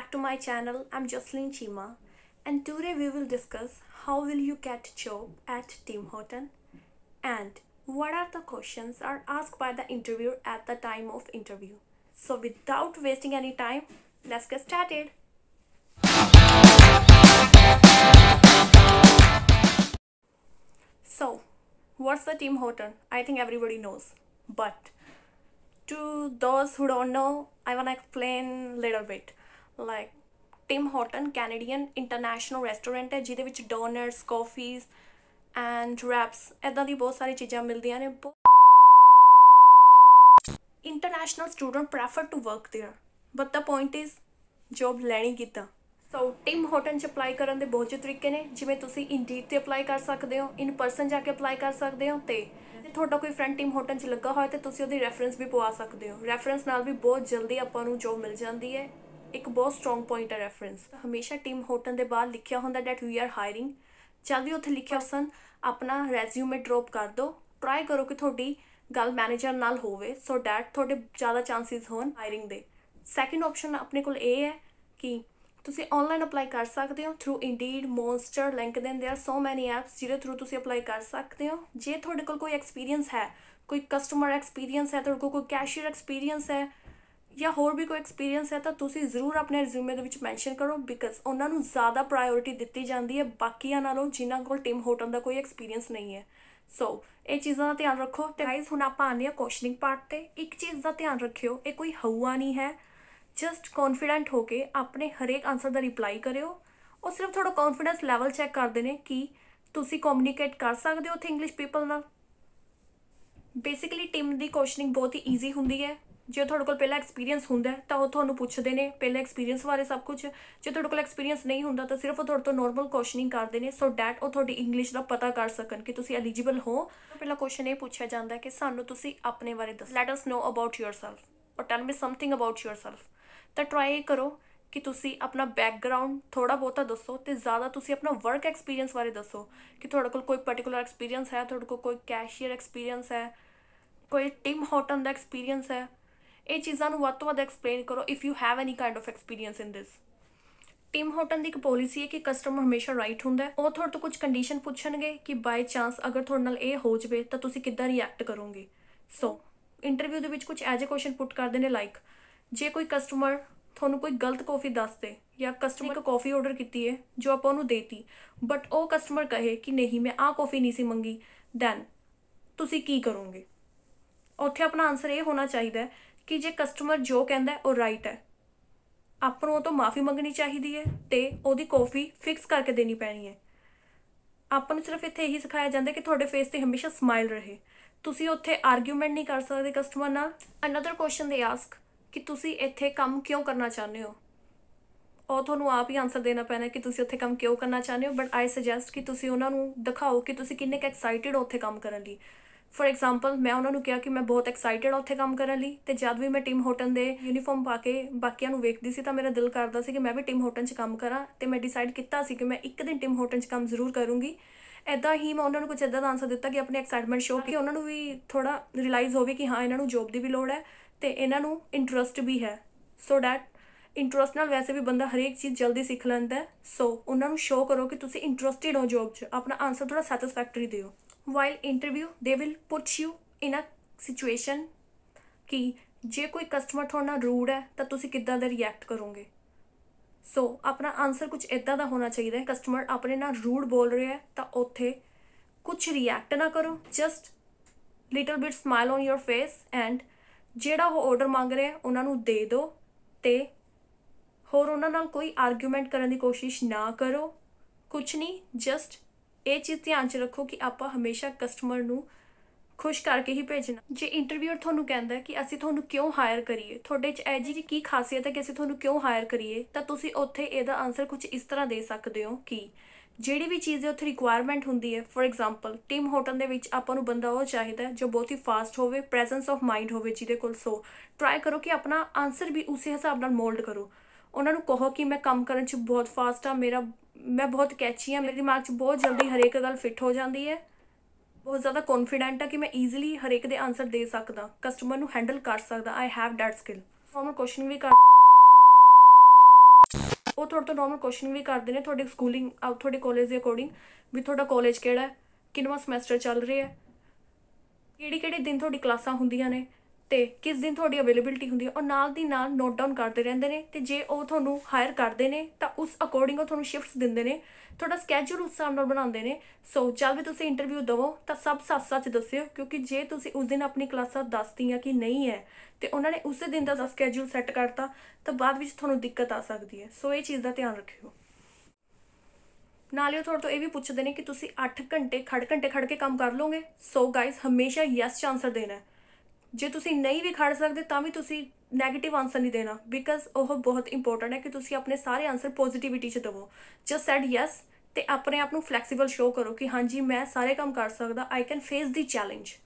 back to my channel. I'm Jocelyn Chima and today we will discuss how will you get job at Tim Horton and what are the questions are asked by the interviewer at the time of interview. So without wasting any time, let's get started. So, what's the Tim Horton? I think everybody knows, but to those who don't know, I want to explain a little bit. Like Tim Horton Canadian international restaurant ਹੈ ਜਿਹਦੇ ਵਿੱਚ donors ਕਾਫੀਸ and reps ਇਦਾਂ ਦੀ ਬਹੁਤ ਸਾਰੀ ਚੀਜ਼ਾਂ ਮਿਲਦੀਆਂ ਨੇ international student prefer to work there but ਦਾ point is job ਲੈਣੀ ਕਿਤਾ ਸੋ ਟਿਮ ਹੋਟਨ ਚ ਅਪਲਾਈ ਕਰਨ ਦੇ ਬਹੁਤ ਜੇ ਤਰੀਕੇ ਨੇ ਜਿਵੇਂ ਤੁਸੀਂ ਇੰਡੀਡ ਤੇ ਅਪਲਾਈ ਕਰ ਸਕਦੇ ਹੋ ਇਨ ਪਰਸਨ ਜਾ ਕੇ ਅਪਲਾਈ ਕਰ ਸਕਦੇ ਹੋ ਤੇ ਜੇ ਤੁਹਾਡਾ ਕੋਈ ਫਰੈਂਡ ਟਿਮ ਹੋਟਨ ਚ ਲੱਗਾ ਹੋਇਆ ਤੇ ਤੁਸੀਂ ਉਹਦੀ ਰੈਫਰੈਂਸ ਵੀ ਪਵਾ ਸਕਦੇ ਹੋ ਰੈਫਰੈਂਸ ਨਾਲ ਵੀ ਬਹੁਤ ਜਲਦੀ ਆਪਾਂ ਨੂੰ ਜੋਬ ਮਿਲ ਜਾਂਦੀ ਹੈ ਇੱਕ ਬਹੁਤ ਸਟਰੋਂਗ ਪੁਆਇੰਟ ਹੈ ਰੈਫਰੈਂਸ ਹਮੇਸ਼ਾ ਟੀਮ ਹੋਟਨ ਦੇ ਬਾਅਦ ਲਿਖਿਆ ਹੁੰਦਾ ਡੈਟ ਵੀ ਆਰ ਹਾਇਰਿੰਗ ਚਲ ਵੀ ਉੱਥੇ ਲਿਖਿਆ ਹੋਸਨ ਆਪਣਾ ਰੈਜ਼ਿਊਮੇ ਡ੍ਰੌਪ ਕਰ ਦਿਓ ਟਰਾਈ ਕਰੋ ਕਿ ਤੁਹਾਡੀ ਗੱਲ ਮੈਨੇਜਰ ਨਾਲ ਹੋਵੇ ਸੋ ਡੈਟ ਤੁਹਾਡੇ ਜ਼ਿਆਦਾ ਚਾਂਸਸ ਹੋਣ ਹਾਇਰਿੰਗ ਦੇ ਸੈਕੰਡ ਆਪਸ਼ਨ ਆਪਣੇ ਕੋਲ ਇਹ ਹੈ ਕਿ ਤੁਸੀਂ ਆਨਲਾਈਨ ਅਪਲਾਈ ਕਰ ਸਕਦੇ ਹੋ through Indeed Monster LinkedIn there so many apps ਜਿਹਦੇ ਥਰੂ ਤੁਸੀਂ ਅਪਲਾਈ ਕਰ ਸਕਦੇ ਹੋ ਜੇ ਤੁਹਾਡੇ ਕੋਲ ਕੋਈ ਐਕਸਪੀਰੀਅੰਸ ਹੈ ਕੋਈ ਕਸਟਮਰ ਐਕਸਪੀਰੀਅੰਸ ਹੈ ਤੁਹਾਡੇ ਕੋਲ ਕੋਈ ਕੈਸ਼ੀਅਰ ਐਕਸਪੀਰੀਅੰਸ ਹੈ ਜਾਂ ਹੋਰ ਵੀ ਕੋਈ ਐਕਸਪੀਰੀਅੰਸ ਹੈ ਤਾਂ ਤੁਸੀਂ ਜ਼ਰੂਰ ਆਪਣੇ ਰਿਜ਼ਿਊਮੇ ਦੇ ਵਿੱਚ ਮੈਂਸ਼ਨ ਕਰੋ ਬਿਕਾਜ਼ ਉਹਨਾਂ ਨੂੰ ਜ਼ਿਆਦਾ ਪ੍ਰਾਇੋਰਟੀ ਦਿੱਤੀ ਜਾਂਦੀ ਹੈ ਬਾਕੀਆਂ ਨਾਲੋਂ ਜਿਨ੍ਹਾਂ ਕੋਲ ਟਿਮ ਹੋਟਨ ਦਾ ਕੋਈ ਐਕਸਪੀਰੀਅੰਸ ਨਹੀਂ ਹੈ ਸੋ ਇਹ ਚੀਜ਼ਾਂ ਦਾ ਧਿਆਨ ਰੱਖੋ ਤੇ ਗਾਈਸ ਹੁਣ ਆਪਾਂ ਆਂਦੇ ਆ ਕੁਐਸਚਨਿੰਗ ਪਾਰਟ ਤੇ ਇੱਕ ਚੀਜ਼ ਦਾ ਧਿਆਨ ਰੱਖਿਓ ਇਹ ਕੋਈ ਹਵਾ ਨਹੀਂ ਹੈ ਜਸਟ ਕੌਨਫੀਡੈਂਟ ਹੋ ਕੇ ਆਪਣੇ ਹਰੇਕ ਆਨਸਰ ਦਾ ਰਿਪਲਾਈ ਕਰਿਓ ਉਹ ਸਿਰਫ ਥੋੜਾ ਕੌਨਫੀਡੈਂਸ ਲੈਵਲ ਚੈੱਕ ਕਰਦੇ ਨੇ ਕਿ ਤੁਸੀਂ ਕਮਿਊਨੀਕੇਟ ਕਰ ਸਕਦੇ ਹੋ ਉੱਥੇ ਇੰਗਲਿਸ਼ ਪੀਪਲ ਨਾਲ ਬੇਸਿਕਲੀ ਟੀਮ ਦੀ ਕੁਐਸਚਨਿੰਗ ਬਹੁਤ ਹੀ ਈਜ਼ੀ ਹੁੰਦੀ ਹੈ ਜੇ ਤੁਹਾਡੇ ਕੋਲ ਪਹਿਲਾਂ ਐਕਸਪੀਰੀਅੰਸ ਹੁੰਦਾ ਤਾਂ ਉਹ ਤੁਹਾਨੂੰ ਪੁੱਛਦੇ ਨੇ ਪਹਿਲਾਂ ਐਕਸਪੀਰੀਅੰਸ ਬਾਰੇ ਸਭ ਕੁਝ ਜੇ ਤੁਹਾਡੇ ਕੋਲ ਐਕਸਪੀਰੀਅੰਸ ਨਹੀਂ ਹੁੰਦਾ ਤਾਂ ਸਿਰਫ ਉਹ ਤੁਹਾਡੇ ਤੋਂ ਨਾਰਮਲ ਕੁਐਸਚਨਿੰਗ ਕਰਦੇ ਨੇ ਸੋ ਥੈਟ ਉਹ ਤੁਹਾਡੀ ਇੰਗਲਿਸ਼ ਦਾ ਪਤਾ ਕਰ ਸਕਣ ਕਿ ਤੁਸੀਂ ਐਲੀਜੀਬਲ ਹੋ ਪਹਿਲਾ ਕੁਐਸਚਨ ਇਹ ਪੁੱਛਿਆ ਜਾਂਦਾ ਹੈ ਕਿ ਸਾਨੂੰ ਤੁਸੀਂ ਆਪਣੇ ਬਾਰੇ ਦੱਸੋ let us know about yourself or tell me something about yourself ਤਾਂ ਟਰਾਈ ਕਰੋ ਕਿ ਤੁਸੀਂ ਆਪਣਾ ਬੈਕਗ੍ਰਾਉਂਡ ਥੋੜਾ ਬਹੁਤਾ ਦੱਸੋ ਤੇ ਜ਼ਿਆਦਾ ਤੁਸੀਂ ਆਪਣਾ ਵਰਕ ਐਕਸਪੀਰੀਅੰਸ ਬਾਰੇ ਦੱਸੋ ਕਿ ਤੁਹਾਡੇ ਕੋਲ ਕੋਈ ਪਾਰਟਿਕੂਲਰ ਐਕਸਪੀਰੀਅੰਸ ਹੈ ਤੁਹਾਡੇ ਕੋਲ ਕੋਈ ਕੈਸ਼ੀਅਰ ਐਕਸਪੀਰੀਅੰਸ ਹੈ ਕੋਈ ਟਿਮ ਹੌਟਨ ਦਾ ਐਕਸਪੀਰੀਅੰਸ ਹੈ ਇਹ ਚੀਜ਼ਾਂ ਨੂੰ ਵੱਧ ਤੋਂ ਵੱਧ ਐਕਸਪਲੇਨ ਕਰੋ if you have any kind of experience in this Tim Horton ਦੀ ਇੱਕ ਪੋਲਿਸੀ ਹੈ ਕਿ ਕਸਟਮਰ ਹਮੇਸ਼ਾ ਰਾਈਟ ਹੁੰਦਾ ਹੈ ਉਹ ਤੁਹਾਡੇ ਤੋਂ ਕੁਝ ਕੰਡੀਸ਼ਨ ਪੁੱਛਣਗੇ ਕਿ ਬਾਈ ਚਾਂਸ ਅਗਰ ਤੁਹਾਡੇ ਨਾਲ ਇਹ ਹੋ ਜਵੇ ਤਾਂ ਤੁਸੀਂ ਕਿੱਦਾਂ ਰਿਐਕਟ ਕਰੋਗੇ ਸੋ ਇੰਟਰਵਿਊ ਦੇ ਵਿੱਚ ਕੁਝ ਐਜ ਅ ਕੁਐਸਚਨ ਪੁੱਟ ਕਰਦੇ ਨੇ ਲਾਈਕ ਜੇ ਕੋਈ ਕਸਟਮਰ ਤੁਹਾਨੂੰ ਕੋਈ ਗਲਤ ਕਾਫੀ ਦੱਸ ਦੇ ਜਾਂ ਕਸਟਮਰ ਕੋ ਕਾਫੀ ਆਰਡਰ ਕੀਤੀ ਹੈ ਜੋ ਆਪਾਂ ਉਹਨੂੰ ਦੇਤੀ ਬਟ ਉਹ ਕਸਟਮਰ ਕਹੇ ਕਿ ਨਹੀਂ ਮੈਂ ਆ ਕਾਫੀ ਨਹੀਂ ਸੀ ਮੰਗੀ ਦੈਨ ਤੁਸੀਂ ਕੀ ਕਰੋਗੇ ਉੱਥੇ ਆਪਣਾ ਆਨਸਰ ਇਹ ਹੋਣਾ ਚਾਹੀਦਾ ਹੈ ਕਿ ਜੇ ਕਸਟਮਰ ਜੋ ਕਹਿੰਦਾ ਉਹ ਰਾਈਟ ਹੈ ਆਪਾਂ ਨੂੰ ਉਹ ਤੋਂ ਮਾਫੀ ਮੰਗਣੀ ਚਾਹੀਦੀ ਹੈ ਤੇ ਉਹਦੀ ਕਾਫੀ ਫਿਕਸ ਕਰਕੇ ਦੇਣੀ ਪੈਣੀ ਹੈ ਆਪਾਂ ਨੂੰ ਸਿਰਫ ਇੱਥੇ ਇਹੀ ਸਿਖਾਇਆ ਜਾਂਦਾ ਕਿ ਤੁਹਾਡੇ ਫੇਸ ਤੇ ਹਮੇਸ਼ਾ ਸਮਾਈਲ ਰਹੇ ਤੁਸੀਂ ਉੱਥੇ ਆਰਗੂਮੈਂਟ ਨਹੀਂ ਕਰ ਸਕਦੇ ਕਸਟਮਰ ਨਾਲ ਅਨਦਰ ਕੁਐਸਚਨ ਦੇ ਆਸਕ ਕਿ ਤੁਸੀਂ ਇੱਥੇ ਕੰਮ ਕਿਉਂ ਕਰਨਾ ਚਾਹੁੰਦੇ ਹੋ ਉਹ ਤੁਹਾਨੂੰ ਆਪ ਹੀ ਆਨਸਰ ਦੇਣਾ ਪੈਣਾ ਕਿ ਤੁਸੀਂ ਉੱਥੇ ਕੰਮ ਕਿਉਂ ਕਰਨਾ ਚਾਹੁੰਦੇ ਹੋ ਬਟ ਆਈ ਸੁਜੈਸਟ ਕਿ ਤੁਸੀਂ ਉਹਨਾਂ ਨੂੰ ਦਿਖਾਓ ਕਿ ਤੁਸੀਂ ਕਿੰਨੇ ਕ ਐਕਸਾਈਟਿਡ ਹੋ ਉੱਥੇ ਕੰਮ ਕਰਨ ਲਈ ਫੋਰ ਐਗਜ਼ਾਮਪਲ ਮੈਂ ਉਹਨਾਂ ਨੂੰ ਕਿਹਾ ਕਿ ਮੈਂ ਬਹੁਤ ਐਕਸਾਈਟਿਡ ਆ ਉੱਥੇ ਕੰਮ ਕਰਨ ਲਈ ਤੇ ਜਦ ਵੀ ਮੈਂ ਟੀਮ ਹੋਟਨ ਦੇ ਯੂਨੀਫਾਰਮ ਪਾ ਕੇ ਬਾਕੀਆਂ ਨੂੰ ਵੇਖਦੀ ਸੀ ਤਾਂ ਮੇਰਾ ਦਿਲ ਕਰਦਾ ਸੀ ਕਿ ਮੈਂ ਵੀ ਟੀਮ ਹੋਟਨ 'ਚ ਕੰਮ ਕਰਾਂ ਤੇ ਮੈਂ ਡਿਸਾਈਡ ਕੀਤਾ ਸੀ ਕਿ ਮੈਂ ਇੱਕ ਦਿਨ ਟੀਮ ਹੋਟਨ 'ਚ ਕੰਮ ਜ਼ਰੂਰ ਕਰੂੰਗੀ ਐਦਾਂ ਹੀ ਮੈਂ ਉਹਨਾਂ ਨੂੰ ਕੁਝ ਐਦਾਂ ਦਾ ਆਨਸਰ ਦਿੱਤਾ ਕਿ ਆਪਣੀ ਐਕਸਾਈਟਮੈਂਟ ਸ਼ੋਅ ਕਿ ਉਹਨਾਂ ਨੂੰ ਵੀ ਥੋੜਾ ਰਿਅਲਾਈਜ਼ ਹੋਵੇ ਕਿ ਹਾਂ ਇਹਨਾਂ ਨੂੰ ਜੌਬ ਦੀ ਵੀ ਲੋੜ ਹੈ ਤੇ ਇਹਨਾਂ ਨੂੰ ਇੰਟਰਸਟ ਵੀ ਹੈ ਸੋ ਥੈਟ ਇੰਟਰਸਟ ਨਾਲ ਵੈਸੇ ਵੀ ਬੰਦਾ ਹਰੇਕ ਚੀਜ਼ ਜਲਦੀ ਸਿੱਖ ਲੈਂਦਾ ਸੋ ਉਹਨਾਂ ਨੂੰ ਸ਼ੋ ਕਰੋ ਕਿ ਤੁਸੀਂ ਇੰਟਰਸਟਿਡ ਹੋ ਜੌਬ 'ਚ ਆਪਣਾ ਆਨਸਰ ਥੋੜਾ ਸੈਟੀਸਫੈਕਟਰੀ ਦਿਓ ਵਾਈਲ ਇੰਟਰਵਿਊ ਦੇ will put you in a situation ਕਿ ਜੇ ਕੋਈ ਕਸਟਮਰ ਤੁਹਾਡਾ ਰੂਡ ਹੈ ਤਾਂ ਤੁਸੀਂ ਕਿੱਦਾਂ ਦਾ ਰਿਐਕਟ ਕਰੋਗੇ ਸੋ ਆਪਣਾ ਆਨਸਰ ਕੁਝ ਇਦਾਂ ਦਾ ਹੋਣਾ ਚਾਹੀਦਾ ਹੈ ਕਸਟਮਰ ਆਪਣੇ ਨਾਲ ਰੂਡ ਬੋਲ ਰਿਹਾ ਹੈ ਤਾਂ ਉੱਥੇ ਕੁਝ ਰਿਐਕਟ ਨਾ ਕਰੋ just little bit smile on your face and ਜਿਹੜਾ ਉਹ ਆਰਡਰ ਮੰਗ ਰਿਹਾ ਉਹਨਾਂ ਨੂੰ ਦੇ ਦਿਓ ਤੇ ਹੋਰ ਉਹਨਾਂ ਨਾਲ ਕੋਈ ਆਰਗੂਮੈਂਟ ਕਰਨ ਦੀ ਕੋਸ਼ਿਸ਼ ਨਾ ਕਰੋ ਕੁਝ ਨਹੀਂ ਜਸਟ ਇਹ ਚੀਜ਼ ਧਿਆਨ 'ਚ ਰੱਖੋ ਕਿ ਆਪਾਂ ਹਮੇਸ਼ਾ ਕਸਟਮਰ ਨੂੰ ਖੁਸ਼ ਕਰਕੇ ਹੀ ਭੇਜਣਾ ਜੇ ਇੰਟਰਵਿਊਰ ਤੁਹਾਨੂੰ ਕਹਿੰਦਾ ਕਿ ਅਸੀਂ ਤੁਹਾਨੂੰ ਕਿਉਂ ਹਾਇਰ ਕਰੀਏ ਤੁਹਾਡੇ 'ਚ ਇਹ ਜੀ ਕੀ ਖਾਸੀਅਤ ਹੈ ਕਿ ਅਸੀਂ ਤੁਹਾਨੂੰ ਕਿਉਂ ਹਾਇਰ ਕਰੀਏ ਤਾਂ ਤੁਸੀਂ ਉੱਥੇ ਇਹਦਾ ਆਨਸਰ ਕੁਝ ਇਸ ਤਰ੍ਹਾਂ ਦੇ ਸਕਦੇ ਹੋ ਕਿ ਜਿਹੜੀ ਵੀ ਚੀਜ਼ ਦੇ ਉੱਥੇ ਰਿਕੁਆਇਰਮੈਂਟ ਹੁੰਦੀ ਹੈ ਫੋਰ ਐਗਜ਼ਾਮਪਲ ਟੀਮ ਹੋਟਲ ਦੇ ਵਿੱਚ ਆਪਾਂ ਨੂੰ ਬੰਦਾ ਉਹ ਚਾਹੀਦਾ ਜੋ ਬਹੁਤ ਹੀ ਫਾਸਟ ਹੋਵੇ ਪ੍ਰੈਜ਼ੈਂਸ ਆਫ ਮਾਈਂਡ ਹੋਵੇ ਜਿਹਦੇ ਕੋਲ ਸੋ ਟਰਾਈ ਕਰੋ ਕਿ ਆਪਣਾ ਆਨਸਰ ਵੀ ਉਸੇ ਹਿਸਾਬ ਨਾਲ ਮੋਲਡ ਕਰੋ ਉਹਨਾਂ ਨੂੰ ਕਹੋ ਕਿ ਮੈਂ ਕੰਮ ਕਰਨ 'ਚ ਬਹੁਤ ਫਾਸਟ ਆ ਮੇਰਾ ਮੈਂ ਬਹੁਤ ਕੈਚੀ ਆ ਮੇਰੇ ਦਿਮਾਗ 'ਚ ਬਹੁਤ ਜਲਦੀ ਹਰੇਕ ਗੱਲ ਫਿੱਟ ਹੋ ਜਾਂਦੀ ਹੈ ਬਹੁਤ ਜ਼ਿਆਦਾ ਕੌਨਫੀਡੈਂਟ ਆ ਕਿ ਮੈਂ ਈਜ਼ੀਲੀ ਹਰੇਕ ਦੇ ਆਨਸਰ ਦੇ ਸਕਦਾ ਕਸਟਮਰ ਨੂੰ ਹੈਂਡਲ ਕਰ ਸਕਦਾ I have that skill normal question ਵੀ ਕਰ ਉਹ ਤੁਹਾਡੇ ਤੋਂ ਨੋਰਮਲ ਕੁਐਸਚਨ ਵੀ ਕਰਦੇ ਨੇ ਤੁਹਾਡੀ ਸਕੂਲਿੰਗ ਆ ਤੁਹਾਡੇ ਕਾਲਜ ਦੇ ਅਕੋਰਡਿੰਗ ਵੀ ਤੁਹਾਡਾ ਕਾਲਜ ਕਿਹੜਾ ਹੈ ਕਿੰਨਾ ਸਮੈਸਟਰ ਚੱਲ ਰਿਹਾ ਹੈ ਕਿਹੜੇ ਕਿਹੜੇ ਦਿਨ ਤੁਹਾਡੀ ਕਲਾਸਾਂ ਹੁੰਦੀਆਂ ਨੇ ਤੇ ਕਿਸ ਦਿਨ ਤੁਹਾਡੀ ਅਵੇਲੇਬਿਲਟੀ ਹੁੰਦੀ ਹੈ ਉਹ ਨਾਲ ਦੀ ਨਾਲ ਨੋਟ ਡਾਊਨ ਕਰਦੇ ਰਹਿੰਦੇ ਨੇ ਤੇ ਜੇ ਉਹ ਤੁਹਾਨੂੰ ਹਾਇਰ ਕਰਦੇ ਨੇ ਤਾਂ ਉਸ ਅਕੋਰਡਿੰਗ ਉਹ ਤੁਹਾਨੂੰ ਸ਼ਿਫਟਸ ਦਿੰਦੇ ਨੇ ਤੁਹਾਡਾ ਸਕੇਜੂਲ ਉਸ ਹਿਸਾਬ ਨਾਲ ਬਣਾਉਂਦੇ ਨੇ ਸੋ ਜਦ ਵੀ ਤੁਸੀਂ ਇੰਟਰਵਿਊ ਦਵੋ ਤਾਂ ਸਭ ਸੱਚ-ਸੱਚ ਦੱਸਿਓ ਕਿਉਂਕਿ ਜੇ ਤੁਸੀਂ ਉਸ ਦਿਨ ਆਪਣੀ ਕਲਾਸਾਂ ਦੱਸਤੀਆਂ ਕਿ ਨਹੀਂ ਹੈ ਤੇ ਉਹਨਾਂ ਨੇ ਉਸੇ ਦਿਨ ਦਾ ਸਕੇਜੂਲ ਸੈੱਟ ਕਰਤਾ ਤਾਂ ਬਾਅਦ ਵਿੱਚ ਤੁਹਾਨੂੰ ਦਿੱਕਤ ਆ ਸਕਦੀ ਹੈ ਸੋ ਇਹ ਚੀਜ਼ ਦਾ ਧਿਆਨ ਰੱਖਿਓ ਨਾਲੇ ਉਹ ਤੁਹਾਡੇ ਇਹ ਵੀ ਪੁੱਛਦੇ ਨੇ ਕਿ ਤੁਸੀਂ 8 ਘੰਟੇ ਖੜ ਘੰਟੇ ਖੜ ਕੇ ਕੰਮ ਕਰ ਲੋਗੇ ਸੋ ਗਾਇਸ ਹਮੇਸ਼ਾ ਯੈਸ ਚਾਂਸਰ ਦੇਣਾ ਹੈ ਜੇ ਤੁਸੀਂ ਨਹੀਂ ਵੀ ਖੜ ਸਕਦੇ ਤਾਂ ਵੀ ਤੁਸੀਂ 네ਗੇਟਿਵ ਆਨਸਰ ਨਹੀਂ ਦੇਣਾ ਬਿਕਾਜ਼ ਉਹ ਬਹੁਤ ਇੰਪੋਰਟੈਂਟ ਹੈ ਕਿ ਤੁਸੀਂ ਆਪਣੇ ਸਾਰੇ ਆਨਸਰ ਪੋਜ਼ਿਟਿਵਿਟੀ ਚ ਦਿਵੋ ਜਸ ਸੈਡ ਯੈਸ ਤੇ ਆਪਣੇ ਆਪ ਨੂੰ ਫਲੈਕਸੀਬਲ ਸ਼ੋ ਕਰੋ ਕਿ ਹਾਂਜੀ ਮੈਂ ਸਾਰੇ ਕੰਮ ਕਰ ਸਕਦਾ I can face the challenge